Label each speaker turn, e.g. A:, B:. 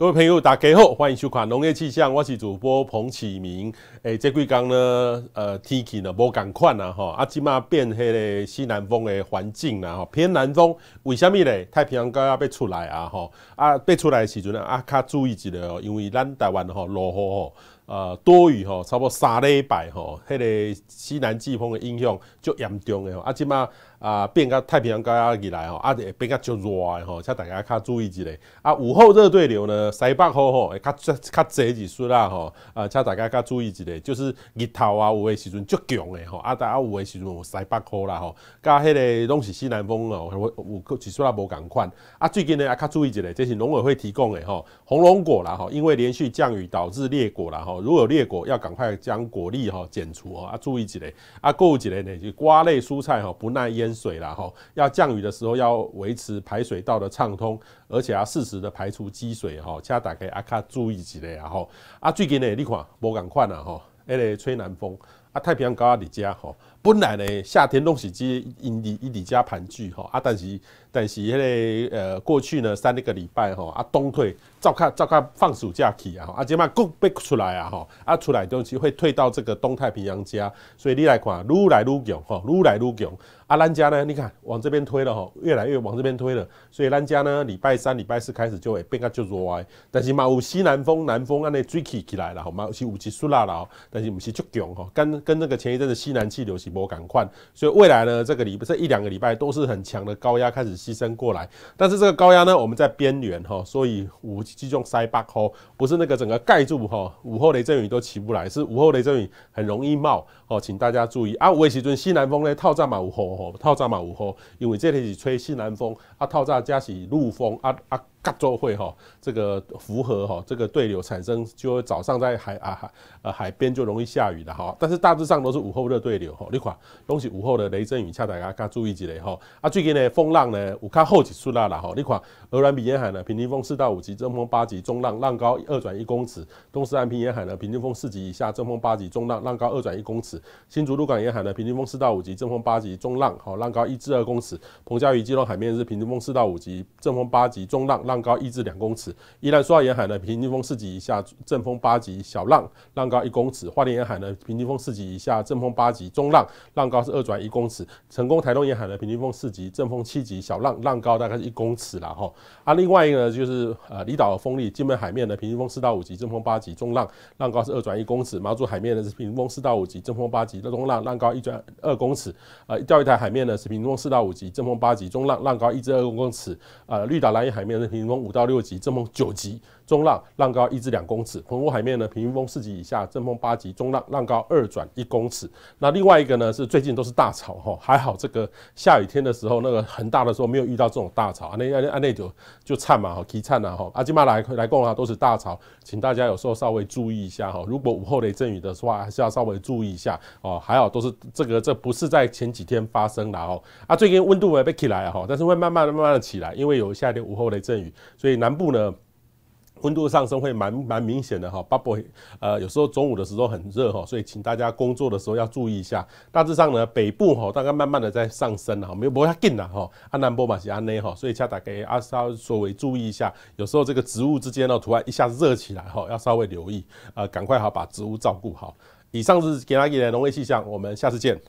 A: 各位朋友，大家好，欢迎收看农业气象，我是主播彭启明。诶，这几天呢，呃，天气呢无同款啦，吼，啊，即马变迄个西南风的环境啦，吼，偏南风，为虾米呢？太平洋高压要出来啊，吼，啊，要出来时阵呢，啊，较注意一下哦，因为咱台湾吼落雨吼。呃，多雨吼，差不多三礼拜吼，迄个西南季风的影响足严重诶吼。啊，即马啊，变较太平洋高压起来吼，啊，变较足热吼，请大家较注意一下。啊，午后热对流呢，西北风吼会较较侪一丝啦吼。啊，请大家较注意一下，就是日头啊有诶时阵足强诶吼。啊，大家有诶时阵有西北风啦吼，甲迄个拢是西南风哦，有有几时啦无共款。啊，最近呢啊较注意一下，这是农委会提供诶吼，红龙果啦吼，因为连续降雨导致裂果啦吼。如果有裂果，要赶快将果粒哈剪除哦。啊，注意几类啊，购物几类呢？就瓜类蔬菜哈，不耐淹水啦哈。要降雨的时候，要维持排水道的畅通，而且要适时的排出积水哈。家打开啊，卡注意几类啊哈。啊，最近呢，你看，无赶快呐哈，那个吹南风。啊，太平洋高压底加吼，本来呢夏天拢是只因底伊底加盘踞吼，啊但是但是迄个呃过去呢三那个礼拜吼，啊东退照看照看放暑假去啊，啊即嘛共逼出来啊吼，啊出来东西会退到这个东太平洋加，所以你来看愈来愈强吼，愈来愈强，啊咱家呢你看往这边推了吼，越来越往这边推了，所以咱家呢礼拜三礼拜四开始就会变个就热，但是嘛有西南风南风安尼吹起起来了吼，嘛有时有级苏拉了，但是毋是足强吼，跟跟那个前一阵的西南气流起波，赶快，所以未来呢，这个礼拜这一两个礼拜都是很强的高压开始牺牲过来。但是这个高压呢，我们在边缘哈，所以五集中塞巴吼，不是那个整个盖住哈，午后雷阵雨都起不来，是午后雷阵雨很容易冒哦，请大家注意。啊，午的时阵西南风呢套炸嘛有雨吼，套炸嘛有雨，因为这里是吹西南风，啊，套炸加起陆风，啊啊。噶做会哈，这个符合哈，这个对流产生就会早上在海啊海呃海边就容易下雨的哈，但是大致上都是午后热对流吼，你看拢是午后的雷阵雨，劝大家加注意一下吼。啊，最近呢风浪呢有较好一出啦啦吼，你看俄然比沿海呢平均风四到五级，阵风八级，中浪浪高二转一公尺；东斯岸平沿海呢平均风四级以下，阵风八级，中浪浪高二转一公尺；新竹鹿港沿海呢平均风四到五级，阵风八级，中浪好浪高一至二公尺；彭佳屿基隆海面是平均风四到五级，阵风八级，中浪。浪高一至两公尺，宜兰、苏澳沿海呢，平均风四级以下，阵风八级，小浪，浪高一公尺；花莲沿海呢，平均风四级以下，阵风八级，中浪，浪高是二转一公尺；成功、台东沿海呢，平均风四级，阵风七级，小浪，浪高大概是一公尺了哈。啊，另外一个呢就是呃，离岛风力，金门海面呢，平均风四到五级，阵风八级，中浪，浪高是二转一公尺；马竹海面呢是平均风四到五级，阵风八级，中浪，浪高一转二公尺；呃，钓鱼台海面呢是平均风四到五级，阵风八级，中浪，浪高一至二公尺；呃，绿岛、蓝屿海面呢平。平风五到六级，阵风九级，中浪浪高一至两公尺，澎湖海面呢，平均风四级以下，阵风八级，中浪浪高二转一公尺。那另外一个呢，是最近都是大潮哈，还好这个下雨天的时候，那个很大的时候没有遇到这种大潮啊，那那那就就颤嘛哈，提颤呢哈，啊今麦来来的啊都是大潮，请大家有时候稍微注意一下哈，如果午后雷阵雨的话，还是要稍微注意一下哦。还好都是这个，这不是在前几天发生的哦，啊最近温度没起来哈，但是会慢慢的慢慢的起来，因为有一点午后雷阵雨。所以南部呢，温度上升会蛮蛮明显的哈，bubble，呃，有时候中午的时候很热哈，所以请大家工作的时候要注意一下。大致上呢，北部哈，大概慢慢的在上升哈，没有不要紧了哈，阿南波嘛是阿内哈，所以请大家阿稍稍微注意一下，有时候这个植物之间的图案一下子热起来哈，要稍微留意，呃，赶快好把植物照顾好。以上是给阿给的农魏气象，我们下次见。